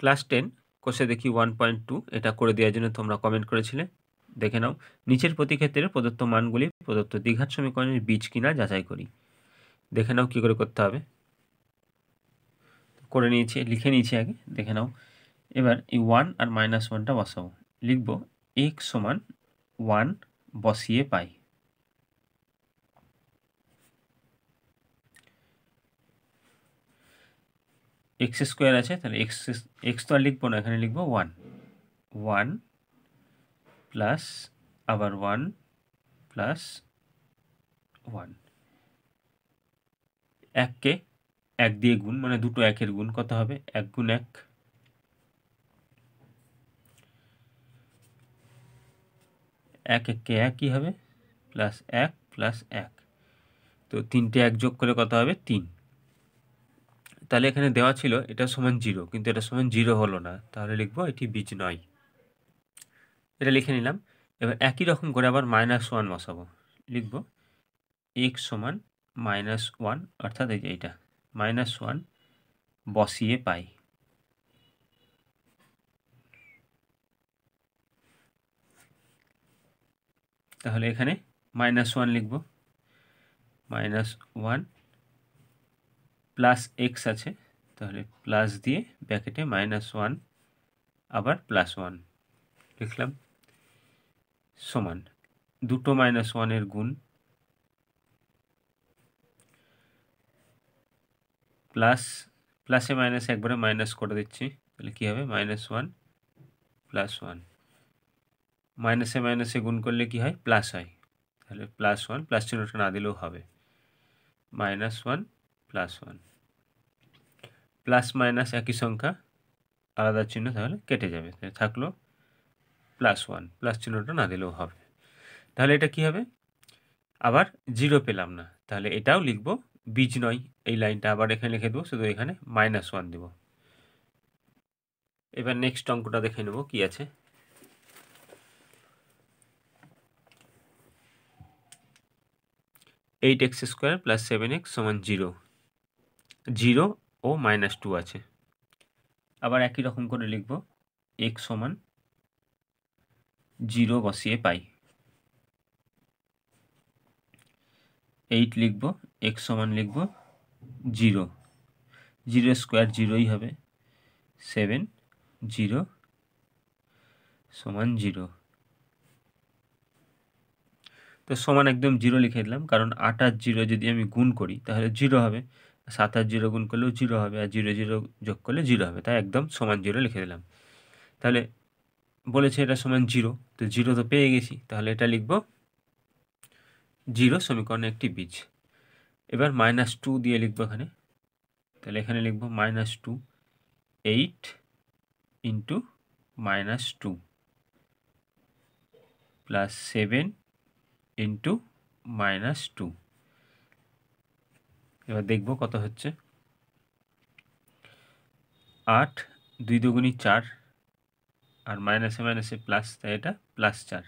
class ten কোষে দেখি one point two এটা করে দেওয়ার জন্য তোমরা কমেন্ট করেছিলে দেখে নাও নিচের প্রতিক্ষেত্রে প্রদত্ত মানগুলি প্রদত্ত দীঘার সমীকরণের বীজ কিনা যাচাই করি দেখে নাও কী করে করতে হবে করে নিয়েছি লিখে নিয়েছি আগে দেখে নাও এবার এই ওয়ান আর মাইনাস ওয়ানটা বসাবো লিখব এক সমান ওয়ান বসিয়ে পাই এক্স স্কোয়ার আছে তাহলে এক্স এক্স তো আর লিখবো না এখানে লিখবো ওয়ান ওয়ান প্লাস আবার ওয়ান প্লাস ওয়ান এককে এক দিয়ে গুণ মানে দুটো একের গুণ কত হবে এক গুণ এক এক এককে একই হবে প্লাস এক প্লাস এক তো তিনটে এক যোগ করে কত হবে তিন তাহলে এখানে দেওয়া ছিল এটা সমান জিরো কিন্তু এটা সমান জিরো হলো না তাহলে লিখবো এটি বীজ নয় এটা লিখে নিলাম এবার একই রকম করে আবার মাইনাস ওয়ান বসাবো লিখবো এক্স সমান মাইনাস ওয়ান অর্থাৎ এই যে এটা মাইনাস ওয়ান বসিয়ে পাই তাহলে এখানে মাইনাস ওয়ান লিখবো মাইনাস ওয়ান প্লাস এক্স আছে তাহলে প্লাস দিয়ে ব্যাকেটে মাইনাস ওয়ান আবার প্লাস ওয়ান লিখলাম সমান দুটো মাইনাস ওয়ানের গুণ প্লাস প্লাসে মাইনাস একবারে মাইনাস করে দিচ্ছি তাহলে কী হবে মাইনাস ওয়ান প্লাস ওয়ান মাইনাসে মাইনাসে গুণ করলে কি হয় প্লাস হয় তাহলে প্লাস ওয়ান প্লাস চিহ্নটা না দিলেও হবে minus one plus one plus minus একই সংখ্যা আলাদা চিহ্ন তাহলে কেটে যাবে থাকলো প্লাস ওয়ান প্লাস চিহ্নটা না দিলেও হবে তাহলে এটা কি হবে আবার জিরো পেলাম না তাহলে এটাও লিখব বীজ নয় এই লাইনটা আবার এখানে লিখে দেবো শুধু এখানে মাইনাস ওয়ান দেবো এবার নেক্সট অঙ্কটা দেখে নেব কি আছে eight X square plus seven X সমান জিরো জিরো ও মাইনাস টু আছে আবার একই রকম করে লিখব এক্স সমান জিরো বসিয়ে পাই এইট লিখব এক্স সমান লিখব জিরো জিরো স্কোয়ার জিরোই হবে সেভেন জিরো সমান জিরো তো সমান একদম জিরো লিখে দিলাম কারণ আট আর জিরো যদি আমি গুণ করি তাহলে জিরো হবে সাত আর জিরো গুণ করলেও জিরো হবে আর জিরো জিরো যোগ করলে জিরো হবে তাই একদম সমান জিরো লিখে দিলাম তাহলে বলেছে এটা সমান জিরো তো জিরো তো পেয়ে গেছি তাহলে এটা লিখব জিরো সমীকরণে একটি বীজ এবার মাইনাস টু দিয়ে লিখবো এখানে তাহলে এখানে লিখব minus two eight into minus two plus seven into minus two এবার দেখব কত হচ্ছে আট দুই দুগুণি চার আর মাইনাসে মাইনাসে প্লাস তাই এটা প্লাস চার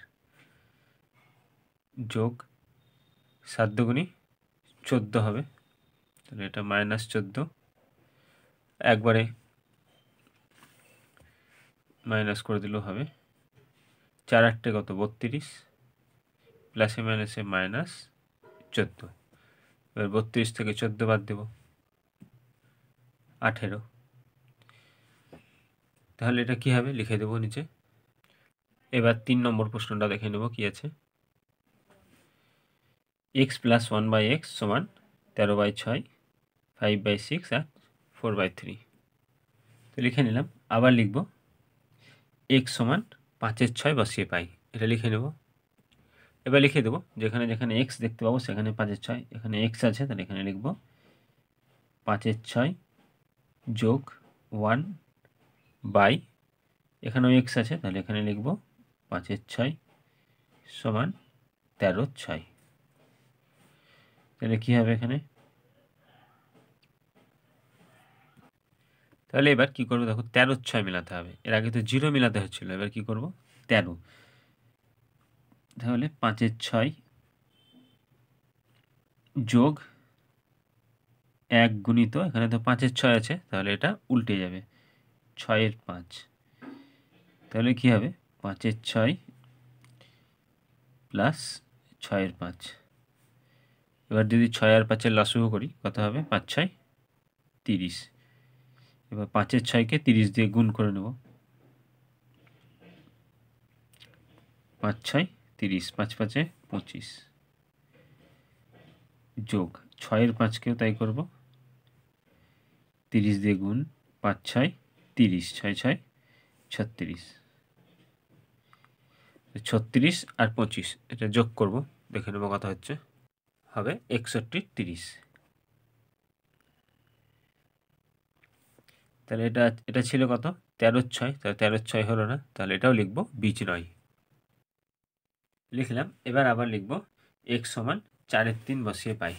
যোগ সাত দুগুণি চোদ্দো হবে তাহলে এটা মাইনাস চোদ্দো একবারে মাইনাস করে দিলেও হবে চার আটটে কত বত্রিশ প্লাসে মাইনাসে মাইনাস চোদ্দো এবার বত্রিশ থেকে চোদ্দ বাদ দেব আঠেরো তাহলে এটা কি হবে লিখে দেব নিচে এবার তিন নম্বর প্রশ্নটা দেখে নেব কি আছে X plus one by X সমান তেরো বাই ছয় ফাইভ বাই সিক্স আর ফোর বাই থ্রি তো লিখে নিলাম আবার লিখব এক্স সমান পাঁচের ছয় বসিয়ে পাই এটা লিখে নেবো এবার লিখে দেবো যেখানে যেখানে এক্স দেখতে পাবো সেখানে পাঁচের ছয় এখানে এক্স আছে তাহলে এখানে লিখব পাঁচের ছয় যোগ ওয়ান বাই এখানেও এক্স আছে তাহলে এখানে লিখব পাঁচের ছয় সমান তেরো ছয় তাহলে কী হবে এখানে তাহলে এবার কি করবো দেখো তেরো ছয় মেলাতে হবে এর আগে তো জিরো মেলাতে হচ্ছিলো এবার কি করব তেরো তাহলে পাঁচের ছয় যোগ এক গুণিত এখানে তো পাঁচের ছয় আছে তাহলে এটা উল্টে যাবে ছয়ের পাঁচ তাহলে কি হবে পাঁচের ছয় প্লাস ছয়ের পাঁচ এবার যদি ছয় আর পাঁচের লাসুও করি কত হবে পাঁচ ছয় তিরিশ এবার পাঁচের ছয়কে তিরিশ দিয়ে গুণ করে নেব পাঁচ ছয় তিরিশ পাঁচ পাঁচে পঁচিশ যোগ ছয়ের পাঁচকেও তাই করব তিরিশ দিয়ে গুণ পাঁচ ছয় তিরিশ ছয় ছয় ছত্রিশ ছত্রিশ আর পঁচিশ এটা যোগ করব দেখে নেবো কথা হচ্ছে হবে একষট্টি তিরিশ তাহলে এটা এটা ছিল কত তেরো ছয় তাহলে তেরো ছয় হলো না তাহলে এটাও লিখবো বীজ নয় লিখলাম এবার আবার লিখব এক সমান চারের তিন বসিয়ে পাই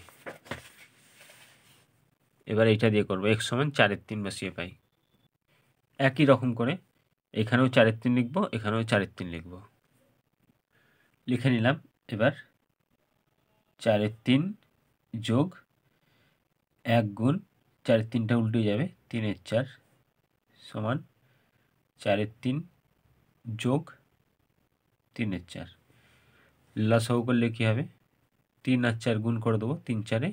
এবার এইটা দিয়ে করব এক সমান চারের তিন বসিয়ে পাই একই রকম করে এখানেও চারের তিন লিখব এখানেও চারের তিন লিখব লিখে নিলাম এবার চারের তিন যোগ এক গুণ চারের তিনটা উল্টে যাবে তিনের চার সমান চারের তিন যোগ তিনের চার লসাউ করলে কী হবে তিন আর চার গুণ করে দেবো তিন চারে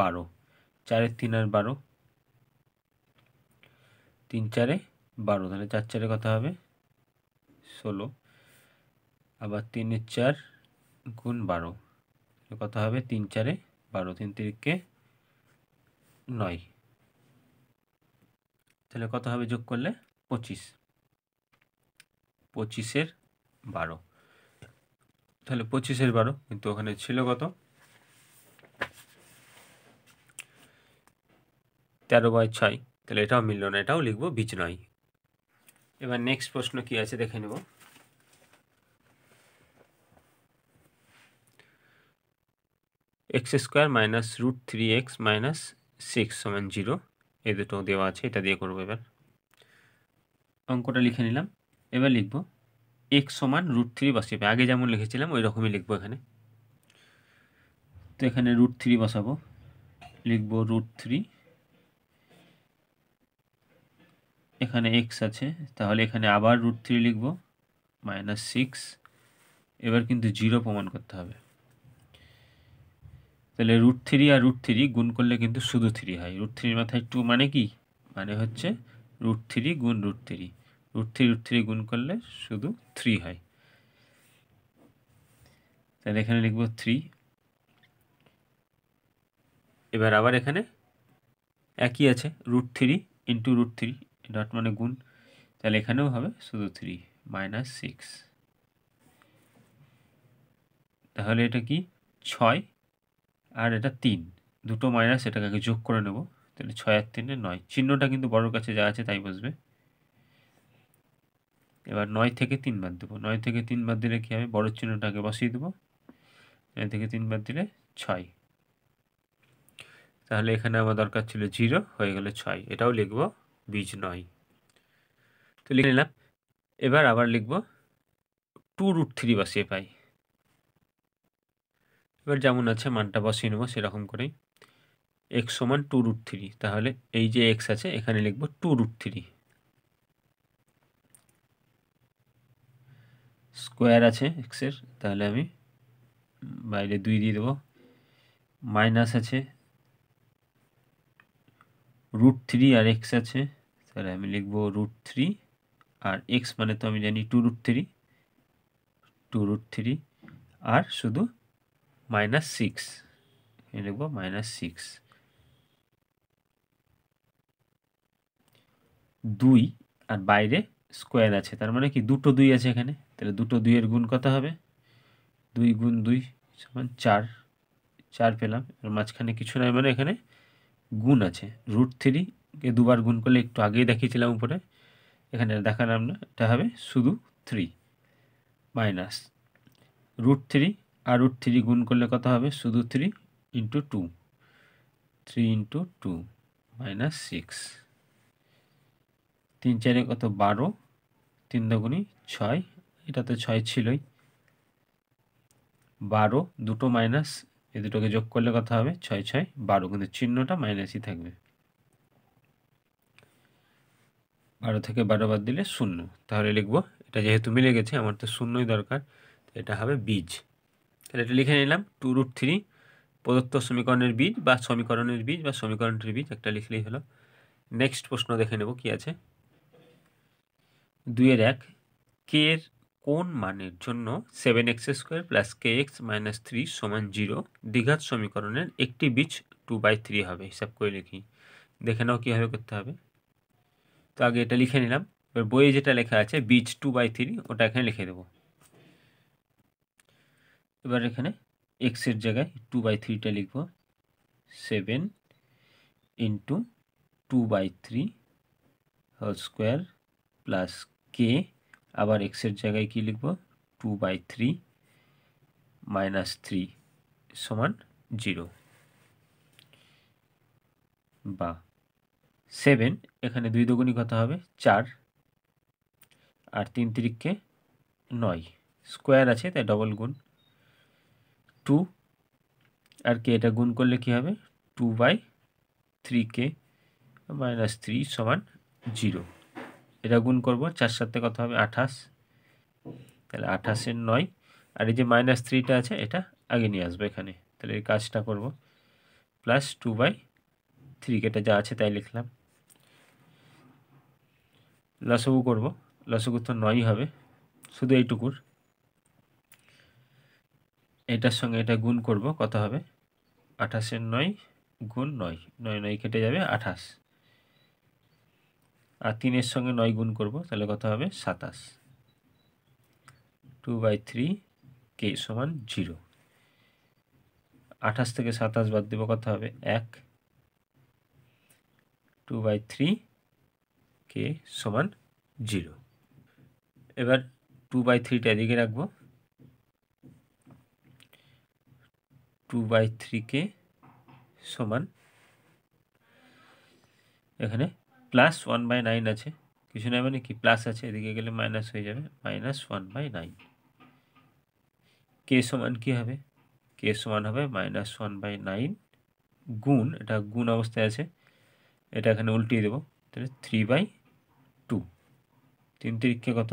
বারো চারের তিন আর বারো তিন চারে বারো তাহলে চার চারে কথা হবে ষোলো আবার তিনের চার গুণ বারো কথা হবে তিন চারে বারো তিন তিরিককে নয় তাহলে কত হবে যোগ করলে পঁচিশ পঁচিশের বারো তাহলে পঁচিশের বারো কিন্তু ওখানে ছিল কত তেরো বাই ছয় তাহলে এটাও মিলল না এটাও লিখবো বীজ নয় এবার নেক্সট প্রশ্ন কি আছে দেখে নেব X square minus root three X minus six সমান জিরো এই দুটো দেওয়া আছে এটা দিয়ে করবো এবার অঙ্কটা লিখে নিলাম এবার লিখবো এক্স সমান রুট থ্রি বসাবে আগে যেমন লিখেছিলাম ওই রকমই লিখবো এখানে তো এখানে রুট থ্রি বসাবো লিখব রুট থ্রি এখানে এক্স আছে তাহলে এখানে আবার রুট থ্রি লিখব মাইনাস সিক্স এবার কিন্তু জিরো প্রমাণ করতে হবে তাহলে রুট থ্রি আর রুট থ্রি গুণ করলে কিন্তু শুধু থ্রি হয় রুট থ্রির মাথায় টু মানে কি মানে হচ্ছে রুট থ্রি গুণ root three root three root three গুণ করলে শুধু থ্রি হয় তাহলে এখানে লিখব থ্রি এবার আবার এখানে একই আছে root three into root three dot মানে গুণ তাহলে এখানেও হবে শুধু থ্রি মাইনাস সিক্স তাহলে এটা কি ছয় আর এটা তিন দুটো মাইনাস এটাকে যোগ করে নেব তাহলে ছয় আর তিনে নয় চিহ্নটা কিন্তু বড়োর কাছে যা আছে তাই বসবে এবার নয় থেকে তিন বাদ দেবো নয় থেকে তিন বাদ দিলে কী হবে বড় চিহ্নটাকে বসিয়ে দেবো নয় থেকে তিন বাদ দিলে ছয় তাহলে এখানে আমার দরকার ছিল জিরো হয়ে গেলে ছয় এটাও লিখব বীজ নয় তো লিখে নিলাম এবার আবার লিখব টু রুট থ্রি বসিয়ে পাই এবার যেমন আছে মানটা বসিয়ে নেবো সেরকম করেই এক্স সমান টু রুট থ্রি তাহলে এই যে এক্স আছে এখানে লিখব টু রুট থ্রি স্কোয়ার আছে এক্সের তাহলে আমি বাইরে দুই দিয়ে দেবো মাইনাস আছে রুট থ্রি আর এক্স আছে তাহলে আমি লিখবো রুট থ্রি আর এক্স মানে তো আমি জানি two root three two root three আর শুধু মাইনাস সিক্স আমি লিখবো মাইনাস সিক্স দুই আর বাইরে স্কোয়ার আছে তার মানে কি দুটো দুই আছে এখানে তাহলে দুটো দুইয়ের গুণ কত হবে দুই গুণ দুই সমান চার চার পেলাম আর মাঝখানে কিছু নয় মানে এখানে গুণ আছে রুট থ্রিকে দুবার গুণ করলে একটু আগেই দেখিয়েছিলাম উপরে এখানে দেখালাম না এটা হবে শুধু থ্রি মাইনাস রুট থ্রি আর রুট থ্রি গুণ করলে কত হবে শুধু three into two three into two minus six তিন চারে কত বারো তিন দগুনি ছয় এটা তো ছয় ছিলই বারো দুটো মাইনাস এ দুটোকে যোগ করলে কথা হবে ছয় ছয় বারো কিন্তু চিহ্নটা মাইনাসই থাকবে বারো থেকে বারো বাদ দিলে শূন্য তাহলে লিখব এটা যেহেতু মিলে গেছে আমার তো শূন্যই দরকার এটা হবে বীজ তাহলে এটা লিখে নিলাম টু রুট থ্রি প্রদত্ত সমীকরণের বীজ বা সমীকরণের বীজ বা সমীকরণটির বীজ একটা লিখলেই হলো নেক্সট প্রশ্ন দেখে নেব কি আছে দুইয়ের এক কে এর কোন মানের জন্য seven X square plus K X minus three সমান জিরো দীঘাত সমীকরণের একটি বীজ টু বাই থ্রি হবে হিসাব করে লিখি দেখে নাও কীভাবে করতে হবে তো আগে এটা লিখে নিলাম এবার বইয়ে যেটা লেখা আছে বীজ টু বাই থ্রি ওটা এখানে লিখে দেবো এবার এখানে এক্সের জায়গায় টু বাই থ্রিটা লিখব seven into two by three whole square plus K আবার এক্সের জায়গায় কি লিখব two by three minus three সমান জিরো বা সেভেন এখানে দুই দুগুণী কত হবে চার আর তিন তিরিককে নয় স্কোয়ার আছে তাই ডবল গুণ টু আর কে এটা গুণ করলে কি হবে two by three K minus three সমান জিরো এটা গুণ করবো চার সাথে কত হবে আঠাশ তাহলে আঠাশের নয় আর এই যে মাইনাস থ্রিটা আছে এটা আগে নিয়ে আসবো এখানে তাহলে এই কাজটা করব প্লাস টু বাই থ্রি কেটে যা আছে তাই লিখলাম লসগু করব লসগু তো নয়ই হবে শুধু এইটুকুর এটার সঙ্গে এটা গুণ করব কত হবে আঠাশের নয় গুণ নয় নয় নয় কেটে যাবে আঠাশ আর তিনের সঙ্গে নয় গুণ করব তাহলে কত হবে সাতাশ টু বাই থ্রি কে সমান জিরো আঠাশ থেকে সাতাশ বাদ দেবো কত হবে এক টু বাই থ্রি কে সমান জিরো এবার টু বাই থ্রিটা এদিকে রাখবো টু বাই থ্রি কে সমান এখানে প্লাস ওয়ান বাই নাইন আছে কিছু নাই মানে কি প্লাস আছে এদিকে গেলে মাইনাস হয়ে যাবে minus one by nine K সমান কী হবে কে সমান হবে মাইনাস ওয়ান বাই নাইন গুণ এটা গুণ অবস্থায় আছে এটা এখানে উল্টিয়ে দেবো তাহলে থ্রি বাই টু তিন তিরিখকে কত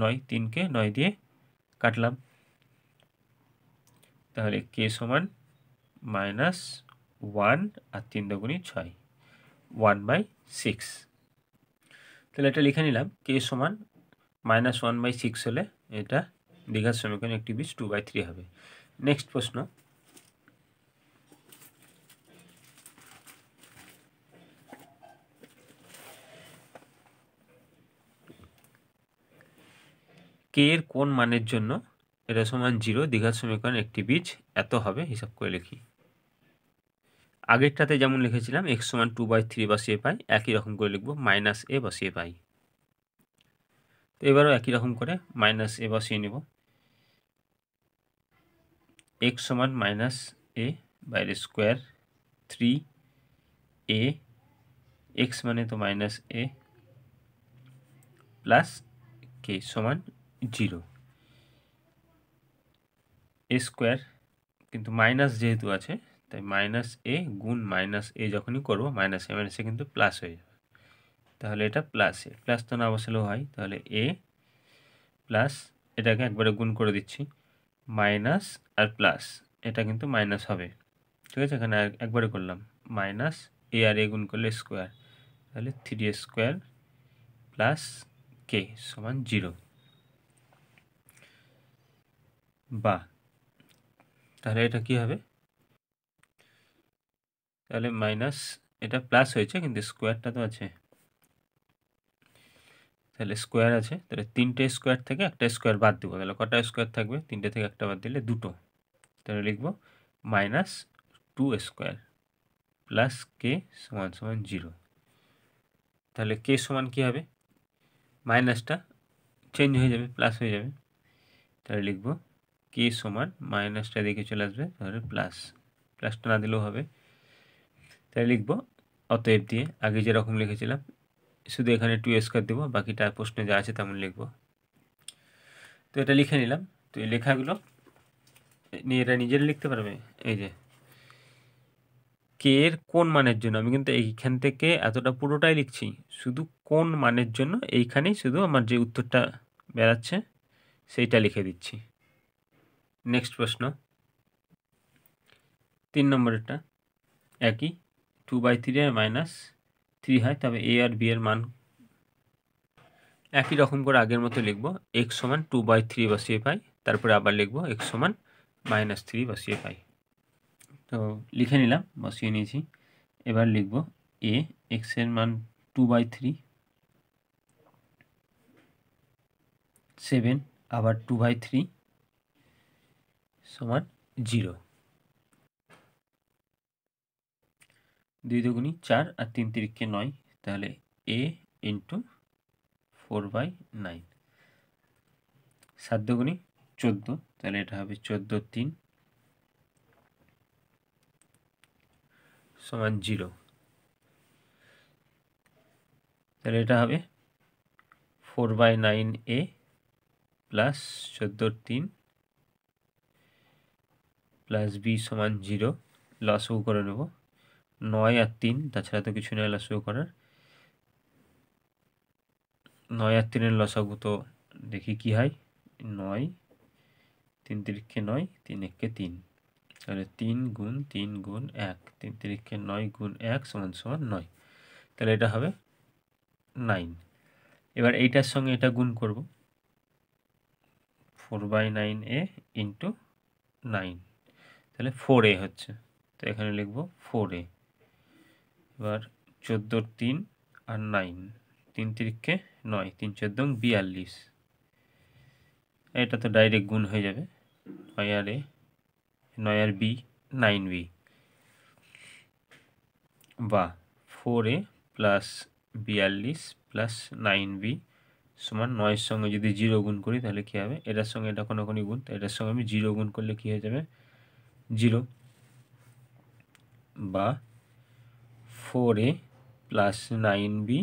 নয় তিনকে নয় দিয়ে কাটলাম তাহলে কে সমান মাইনাস ওয়ান আর তিন দগুণি ছয় 1/6 তোletter লিখা নিলাম k = -1/6 হলে এটা দ্বিঘাত সমীকরণে অ্যাক্টিভিস্ট 2/3 হবে नेक्स्ट প্রশ্ন k এর কোন মানের জন্য এটা সমান 0 দ্বিঘাত সমীকরণ অ্যাক্টিভিস্ট এত হবে হিসাব করে লেখি আগেরটাতে যেমন লিখেছিলাম এক্স সমান টু বাই থ্রি বা পাই একই রকম করে লিখব মাইনাস এ বা পাই তো এবারও একই রকম করে মাইনাস এ বসিয়ে নেব এক্স সমান মাইনাস এ বাইরে স্কোয়ার থ্রি এ এক্স মানে তো মাইনাস এ প্লাস কে সমান জিরো এ স্কোয়ার কিন্তু মাইনাস যেহেতু আছে তাই মাইনাস এ গুণ মাইনাস এ যখনই করবো মাইনাস এ এ কিন্তু প্লাস হয়ে যাবে তাহলে এটা প্লাস এ প্লাস তো না বসালেও হয় তাহলে এ প্লাস এটাকে একবারে গুণ করে দিচ্ছি মাইনাস আর প্লাস এটা কিন্তু মাইনাস হবে ঠিক আছে এখানে একবারে করলাম মাইনাস এ আর এ গুণ করলে স্কোয়ার তাহলে থ্রি স্কোয়ার প্লাস কে সমান জিরো বা তাহলে এটা কি হবে তাহলে মাইনাস এটা প্লাস হয়েছে কিন্তু স্কোয়ারটা তো আছে তাহলে স্কোয়ার আছে তাহলে তিনটে স্কোয়ার থেকে একটা স্কোয়ার বাদ দেবো তাহলে কটা স্কোয়ার থাকবে তিনটে থেকে একটা বাদ দিলে দুটো তাহলে লিখব minus two square plus K সমান সমান জিরো তাহলে কে সমান কী হবে মাইনাসটা চেঞ্জ হয়ে যাবে প্লাস হয়ে যাবে তাহলে লিখব কে সমান মাইনাসটা দেখে চলে আসবে তাহলে প্লাস প্লাসটা না দিলেও হবে তাই লিখব অতএব দিয়ে আগে যেরকম লিখেছিলাম শুধু এখানে টু স্কোয়ার দেবো বাকিটা প্রশ্নে যা আছে তেমন লিখব তো এটা লিখে নিলাম তো এই লেখাগুলো এরা নিজেরা লিখতে পারবে এই যে কে এর কোন মানের জন্য আমি কিন্তু এইখান থেকে এতটা পুরোটাই লিখছি শুধু কোন মানের জন্য এইখানেই শুধু আমার যে উত্তরটা বেড়াচ্ছে সেইটা লিখে দিচ্ছি নেক্সট প্রশ্ন তিন নম্বরেরটা একই 2/3 এর - 3 হয় তবে a আর b এর মান একই রকম করে আগের মতো লিখব x = 2/3 বসিয়ে পাই তারপরে আবার লিখব x = -3 বসিয়ে পাই তো লিখে নিলাম বসিয়ে নিয়েছি এবার লিখব a x এর মান 2/3 7 আবার 2/3 = 0 দুই দুগুণি চার আর তিন তিরিখকে নয় তাহলে A into four by nine সাত দুগুণি চোদ্দো তাহলে এটা হবে চোদ্দো তিন সমান জিরো তাহলে এটা হবে four by nine A plus চোদ্দোর তিন প্লাস বি সমান জিরো লসও করে নেবো নয় আর তিন তাছাড়া তো কিছু নেই লসাগু করার নয় আর তিনের লসাগু তো দেখি কি হয় নয় তিন তিরিখে নয় তিন এককে তিন তাহলে তিন গুণ তিন গুণ এক তিন তিরিখে নয় গুণ এক সমান সমান নয় তাহলে এটা হবে নাইন এবার এইটার সঙ্গে এটা গুণ করব four by nine A into nine তাহলে ফোর এ হচ্ছে তো এখানে লিখব ফোর এ এবার চোদ্দোর তিন আর নাইন তিন তিরিখকে নয় তিন চোদ্দ বিয়াল্লিশ এটা তো ডাইরেক্ট গুণ হয়ে যাবে নয় আর এ নয় আর বি নাইন বি বা ফোর এ প্লাস বিয়াল্লিশ প্লাস নাইন বি সমান নয়ের সঙ্গে যদি জিরো গুণ করি তাহলে কী হবে এটার সঙ্গে এটা কোনো কোনো গুণ এটার সঙ্গে আমি জিরো গুণ করলে কী হয়ে যাবে জিরো বা four A plus nine B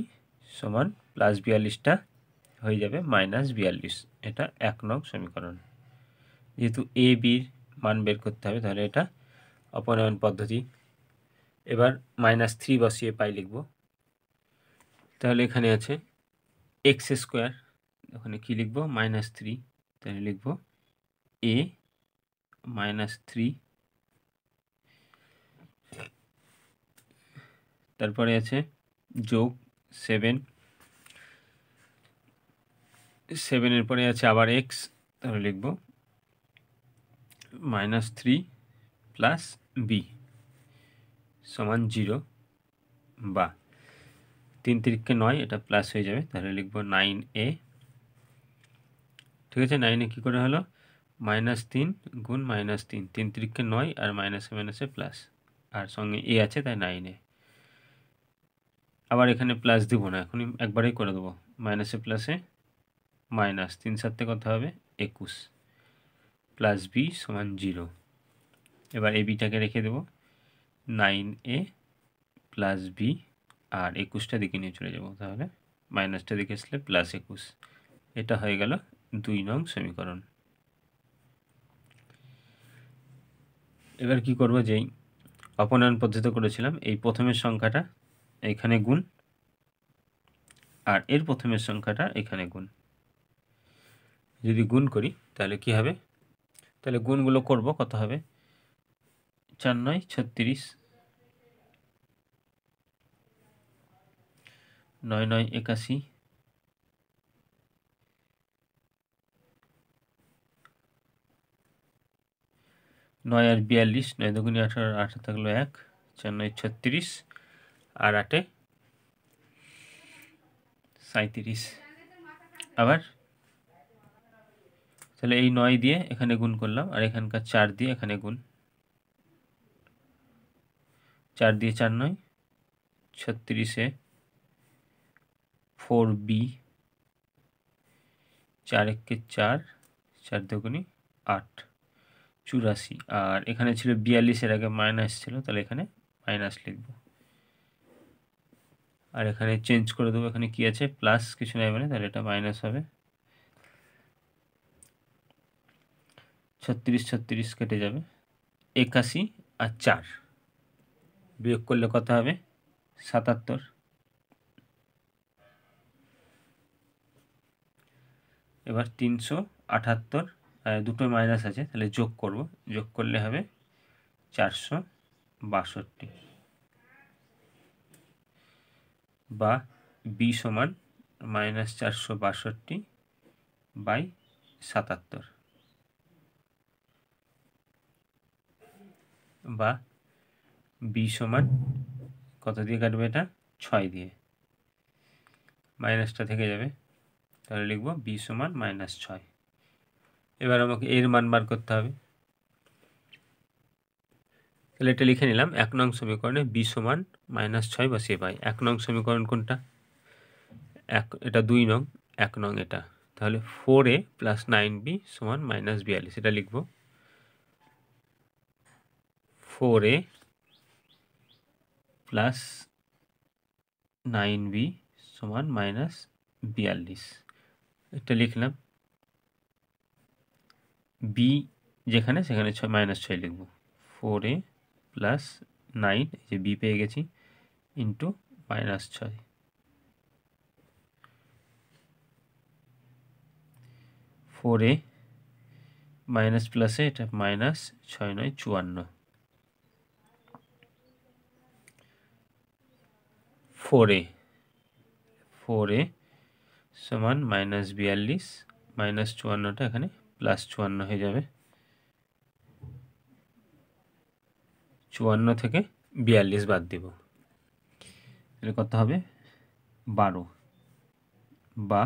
সমান প্লাস বিয়াল্লিশটা হয়ে যাবে মাইনাস বিয়াল্লিশ এটা এক নং সমীকরণ যেহেতু এ বির মান বের করতে হবে তাহলে এটা অপনয়ন পদ্ধতি এবার মাইনাস থ্রি বসিয়ে পাই লিখব তাহলে এখানে আছে এক্স স্কোয়ার ওখানে কী লিখব মাইনাস থ্রি তাহলে লিখব এ মাইনাস থ্রি তারপরে আছে যোগ সেভেন সেভেনের পরে আছে আবার এক্স তাহলে লিখব মাইনাস থ্রি প্লাস বি সমান জিরো বা তিন তিরিখকে নয় এটা প্লাস হয়ে যাবে তাহলে লিখব নাইন এ ঠিক আছে নাইনে কী করে হলো মাইনাস তিন গুণ মাইনাস তিন তিন তিরিখকে নয় আর মাইনাসে মাইনাসে প্লাস আর সঙ্গে এ আছে তাই নাইনে আবার এখানে প্লাস দিব না এখনই একবারেই করে দেবো মাইনাসে প্লাসে মাইনাস তিন সাথে কথা হবে একুশ প্লাস বি সমান জিরো এবার এ বিটাকে রেখে দেবো নাইন এ প্লাস বি আর একুশটা দিকে নিয়ে চলে যাবো তাহলে মাইনাসটা দিকে আসলে প্লাস একুশ এটা হয়ে গেল দুই নং সমীকরণ এবার কি করব যেই অপনয়ন পদ্ধতি করেছিলাম এই প্রথমের সংখ্যাটা এখানে গুণ আর এর প্রথমের সংখ্যাটা এখানে গুণ যদি গুণ করি তাহলে কি হবে তাহলে গুণগুলো করব কত হবে চার নয় ছত্রিশ নয় নয় একাশি নয় আর বিয়াল্লিশ নয় দুগুণী আঠারো আঠারো থাকলো এক চার নয় ছত্রিশ আর আটে সাঁত্রিশ আবার তাহলে এই নয় দিয়ে এখানে গুণ করলাম আর এখানকার চার দিয়ে এখানে গুণ চার দিয়ে চার নয় ছত্রিশে ফোর বি চার একে চার চার দুগুণি আট চুরাশি আর এখানে ছিল বিয়াল্লিশের আগে মাইনাস ছিল তাহলে এখানে মাইনাস লিখবো আর এখানে চেঞ্জ করে দেবো এখানে কি আছে প্লাস কিছু নেই মানে তাহলে এটা মাইনাস হবে ছত্রিশ ছত্রিশ কেটে যাবে একাশি আর চার বিয়োগ করলে কত হবে সাতাত্তর এবার তিনশো আটাত্তর দুটো মাইনাস আছে তাহলে যোগ করব যোগ করলে হবে চারশো বাষট্টি বা বি সমান মাইনাস চারশো বাষট্টি বাই সাতাত্তর বা বি সমান কত দিয়ে কাটবে এটা ছয় দিয়ে মাইনাসটা থেকে যাবে তাহলে লিখব বি সমান মাইনাস ছয় এবার আমাকে এর মান বার করতে হবে তাহলে এটা লিখে নিলাম এক নং সমীকরণে বি সমান মাইনাস ছয় বা সে পাই এক নং সমীকরণ কোনটা এক এটা দুই নং এক নং এটা তাহলে four A plus nine B সমান মাইনাস বিয়াল্লিশ এটা লিখব four A plus nine B সমান মাইনাস বিয়াল্লিশ এটা লিখলাম বি যেখানে সেখানে ছয় মাইনাস ছয় লিখব ফোর এ প্লাস নাইন এই যে বি পেয়ে গেছি ইন্টু মাইনাস ছয় ফোর এ মাইনাস প্লাসে এটা মাইনাস ছয় নয় চুয়ান্ন ফোর এ ফোর এ সমান মাইনাস বিয়াল্লিশ মাইনাস চুয়ান্নটা এখানে প্লাস চুয়ান্ন হয়ে যাবে চুয়ান্ন থেকে বিয়াল্লিশ বাদ দেব তাহলে কত হবে বারো বা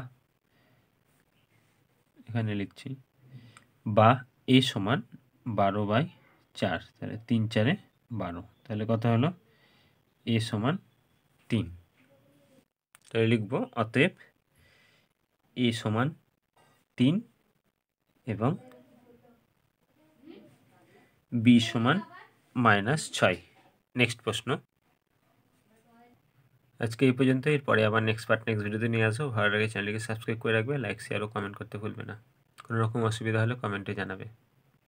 এখানে লিখছি বা এ সমান বারো বাই চার তাহলে তিন চারে বারো তাহলে কত হলো এ সমান তিন তাহলে লিখব অতএব এ সমান তিন এবং বি সমান মাইনাস ছয় নেক্সট প্রশ্ন আজকে এই পর্যন্ত এরপরে আবার নেক্সট পার্ট নেক্সট ভিডিওতে নিয়ে আসবো ভালো লাগে চ্যানেলকে সাবস্ক্রাইব করে রাখবে লাইক শেয়ার ও কমেন্ট করতে ভুলবে না কোনো রকম অসুবিধা হলে কমেন্টে জানাবে